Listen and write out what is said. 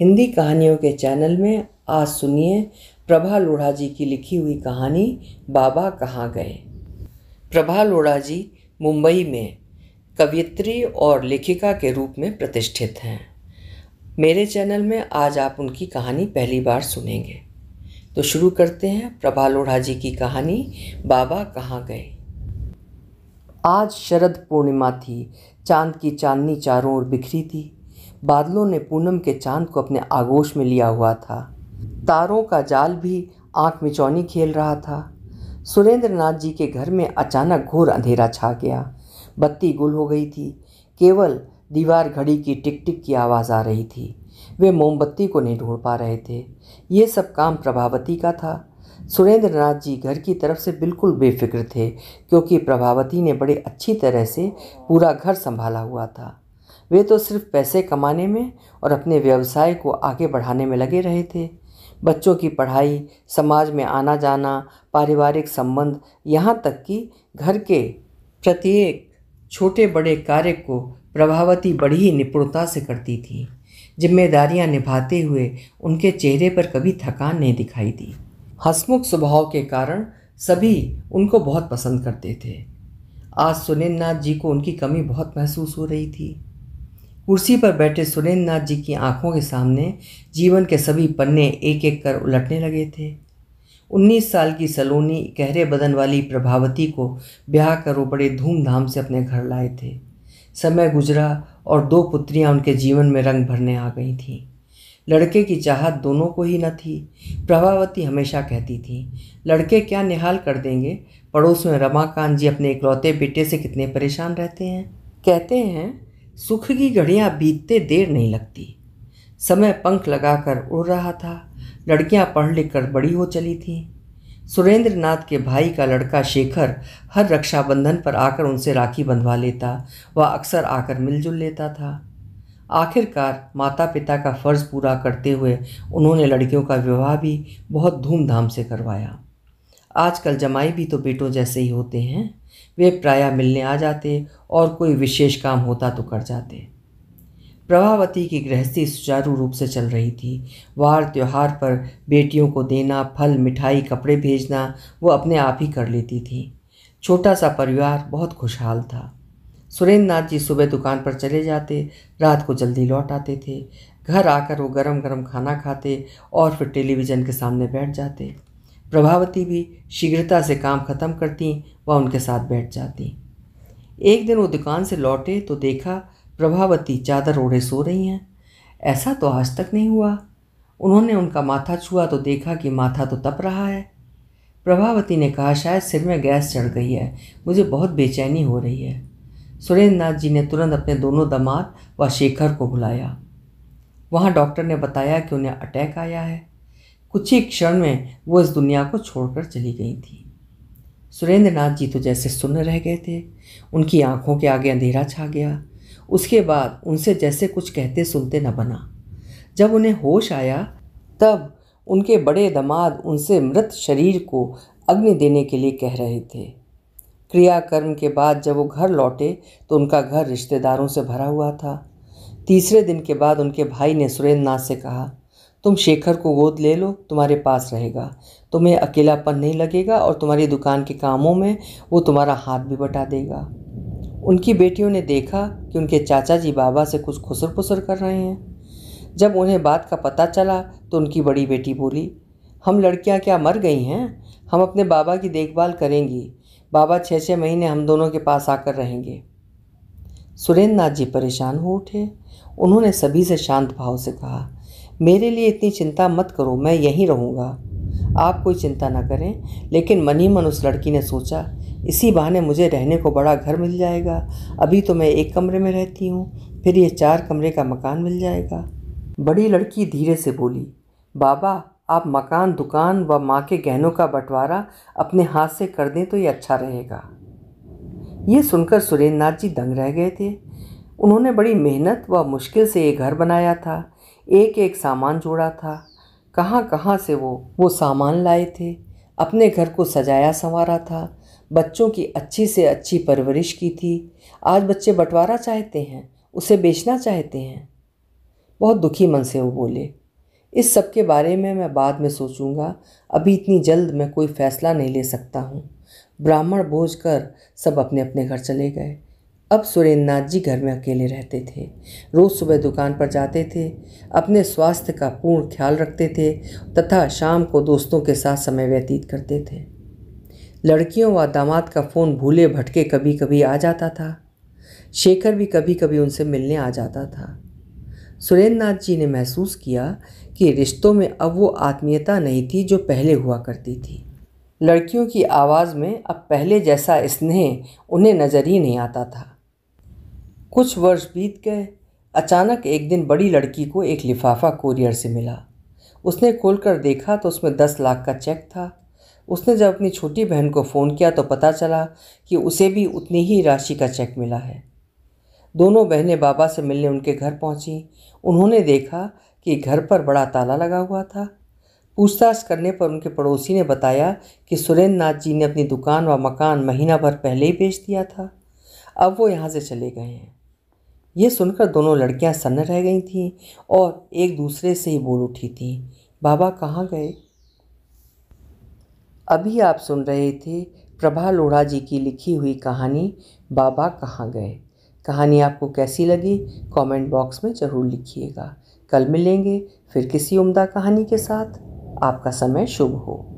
हिंदी कहानियों के चैनल में आज सुनिए प्रभा लोढ़ा जी की लिखी हुई कहानी बाबा कहाँ गए प्रभा लोढ़ा जी मुंबई में कवियत्री और लेखिका के रूप में प्रतिष्ठित हैं मेरे चैनल में आज आप उनकी कहानी पहली बार सुनेंगे तो शुरू करते हैं प्रभा लोढ़ा जी की कहानी बाबा कहाँ गए आज शरद पूर्णिमा थी चांद की चांदनी चारों ओर बिखरी थी बादलों ने पूनम के चांद को अपने आगोश में लिया हुआ था तारों का जाल भी आंख मिचौनी खेल रहा था सुरेंद्र नाथ जी के घर में अचानक घोर अंधेरा छा गया बत्ती गुल हो गई थी केवल दीवार घड़ी की टिक टिक की आवाज़ आ रही थी वे मोमबत्ती को नहीं ढूंढ पा रहे थे ये सब काम प्रभावती का था सुरेंद्र नाथ जी घर की तरफ से बिल्कुल बेफिक्र थे क्योंकि प्रभावती ने बड़े अच्छी तरह से पूरा घर संभाला हुआ था वे तो सिर्फ पैसे कमाने में और अपने व्यवसाय को आगे बढ़ाने में लगे रहे थे बच्चों की पढ़ाई समाज में आना जाना पारिवारिक संबंध यहाँ तक कि घर के प्रत्येक छोटे बड़े कार्य को प्रभावती बड़ी निपुणता से करती थी जिम्मेदारियाँ निभाते हुए उनके चेहरे पर कभी थकान नहीं दिखाई दी हसमुख स्वभाव के कारण सभी उनको बहुत पसंद करते थे आज सुनील नाथ जी को उनकी कमी बहुत महसूस हो रही थी कुर्सी पर बैठे सुरेंद्र नाथ जी की आंखों के सामने जीवन के सभी पन्ने एक एक कर उलटने लगे थे उन्नीस साल की सलोनी गहरे बदन वाली प्रभावती को ब्याह कर वो बड़े धूमधाम से अपने घर लाए थे समय गुजरा और दो पुत्रियां उनके जीवन में रंग भरने आ गई थीं लड़के की चाहत दोनों को ही न थी प्रभावती हमेशा कहती थी लड़के क्या निहाल कर देंगे पड़ोस में रमाकांत जी अपने इकलौते बेटे से कितने परेशान रहते हैं कहते हैं सुख की घड़ियाँ बीतते देर नहीं लगती समय पंख लगाकर उड़ रहा था लड़कियाँ पढ़ लिख कर बड़ी हो चली थीं सुरेंद्र नाथ के भाई का लड़का शेखर हर रक्षाबंधन पर आकर उनसे राखी बंधवा लेता व अक्सर आकर मिलजुल लेता था आखिरकार माता पिता का फ़र्ज़ पूरा करते हुए उन्होंने लड़कियों का विवाह भी बहुत धूमधाम से करवाया आजकल जमाई भी तो बेटों जैसे ही होते हैं वे प्रायः मिलने आ जाते और कोई विशेष काम होता तो कर जाते प्रभावती की गृहस्थी सुचारू रूप से चल रही थी वार त्यौहार पर बेटियों को देना फल मिठाई कपड़े भेजना वो अपने आप ही कर लेती थी छोटा सा परिवार बहुत खुशहाल था सुरेंद्र नाथ जी सुबह दुकान पर चले जाते रात को जल्दी लौट आते थे घर आकर वो गरम गरम खाना खाते और फिर टेलीविज़न के सामने बैठ जाते प्रभावती भी शीघ्रता से काम खत्म करती व उनके साथ बैठ जाती एक दिन वो दुकान से लौटे तो देखा प्रभावती चादर ओढ़े सो रही हैं ऐसा तो आज तक नहीं हुआ उन्होंने उनका माथा छुआ तो देखा कि माथा तो तप रहा है प्रभावती ने कहा शायद सिर में गैस चढ़ गई है मुझे बहुत बेचैनी हो रही है सुरेंद्र नाथ जी ने तुरंत अपने दोनों दमाद व शेखर को बुलाया वहाँ डॉक्टर ने बताया कि उन्हें अटैक आया है कुछ ही क्षण में वो इस दुनिया को छोड़कर चली गई थी सुरेंद्र नाथ जी तो जैसे सुन्न रह गए थे उनकी आंखों के आगे अंधेरा छा गया उसके बाद उनसे जैसे कुछ कहते सुनते न बना जब उन्हें होश आया तब उनके बड़े दमाद उनसे मृत शरीर को अग्नि देने के लिए कह रहे थे क्रियाकर्म के बाद जब वो घर लौटे तो उनका घर रिश्तेदारों से भरा हुआ था तीसरे दिन के बाद उनके भाई ने सुरेंद्र नाथ से कहा तुम शेखर को गोद ले लो तुम्हारे पास रहेगा तुम्हें अकेलापन नहीं लगेगा और तुम्हारी दुकान के कामों में वो तुम्हारा हाथ भी बटा देगा उनकी बेटियों ने देखा कि उनके चाचा जी बाबा से कुछ खुसर पुसर कर रहे हैं जब उन्हें बात का पता चला तो उनकी बड़ी बेटी बोली हम लड़कियां क्या मर गई हैं हम अपने बाबा की देखभाल करेंगी बाबा छः छः महीने हम दोनों के पास आकर रहेंगे सुरेंद्र नाथ जी परेशान हो उठे उन्होंने सभी से शांत भाव से कहा मेरे लिए इतनी चिंता मत करो मैं यहीं रहूँगा आप कोई चिंता ना करें लेकिन मन ही मन उस लड़की ने सोचा इसी बहाने मुझे रहने को बड़ा घर मिल जाएगा अभी तो मैं एक कमरे में रहती हूँ फिर ये चार कमरे का मकान मिल जाएगा बड़ी लड़की धीरे से बोली बाबा आप मकान दुकान व माँ के गहनों का बंटवारा अपने हाथ से कर दें तो ये अच्छा रहेगा ये सुनकर सुरेंद्र नाथ जी दंग रह गए थे उन्होंने बड़ी मेहनत व मुश्किल से ये घर बनाया था एक एक सामान जोड़ा था कहाँ कहाँ से वो वो सामान लाए थे अपने घर को सजाया संवारा था बच्चों की अच्छी से अच्छी परवरिश की थी आज बच्चे बंटवारा चाहते हैं उसे बेचना चाहते हैं बहुत दुखी मन से वो बोले इस सब के बारे में मैं बाद में सोचूंगा अभी इतनी जल्द मैं कोई फैसला नहीं ले सकता हूँ ब्राह्मण भोज कर सब अपने अपने घर चले गए अब सुरेंद्रनाथ जी घर में अकेले रहते थे रोज़ सुबह दुकान पर जाते थे अपने स्वास्थ्य का पूर्ण ख्याल रखते थे तथा शाम को दोस्तों के साथ समय व्यतीत करते थे लड़कियों व दामाद का फ़ोन भूले भटके कभी कभी आ जाता था शेखर भी कभी कभी उनसे मिलने आ जाता था सुरेंद्रनाथ जी ने महसूस किया कि रिश्तों में अब वो आत्मीयता नहीं थी जो पहले हुआ करती थी लड़कियों की आवाज़ में अब पहले जैसा स्नेह उन्हें नज़र ही नहीं आता था कुछ वर्ष बीत गए अचानक एक दिन बड़ी लड़की को एक लिफाफा कोरियर से मिला उसने खोलकर देखा तो उसमें दस लाख का चेक था उसने जब अपनी छोटी बहन को फ़ोन किया तो पता चला कि उसे भी उतनी ही राशि का चेक मिला है दोनों बहनें बाबा से मिलने उनके घर पहुंची उन्होंने देखा कि घर पर बड़ा ताला लगा हुआ था पूछताछ करने पर उनके पड़ोसी ने बताया कि सुरेंद्र नाथ जी ने अपनी दुकान व मकान महीना भर पहले ही बेच दिया था अब वो यहाँ से चले गए हैं यह सुनकर दोनों लड़कियां सन्न रह गई थीं और एक दूसरे से ही बोल उठी थीं बाबा कहाँ गए अभी आप सुन रहे थे प्रभा लोढ़ा जी की लिखी हुई कहानी बाबा कहाँ गए कहानी आपको कैसी लगी कमेंट बॉक्स में ज़रूर लिखिएगा कल मिलेंगे फिर किसी उम्दा कहानी के साथ आपका समय शुभ हो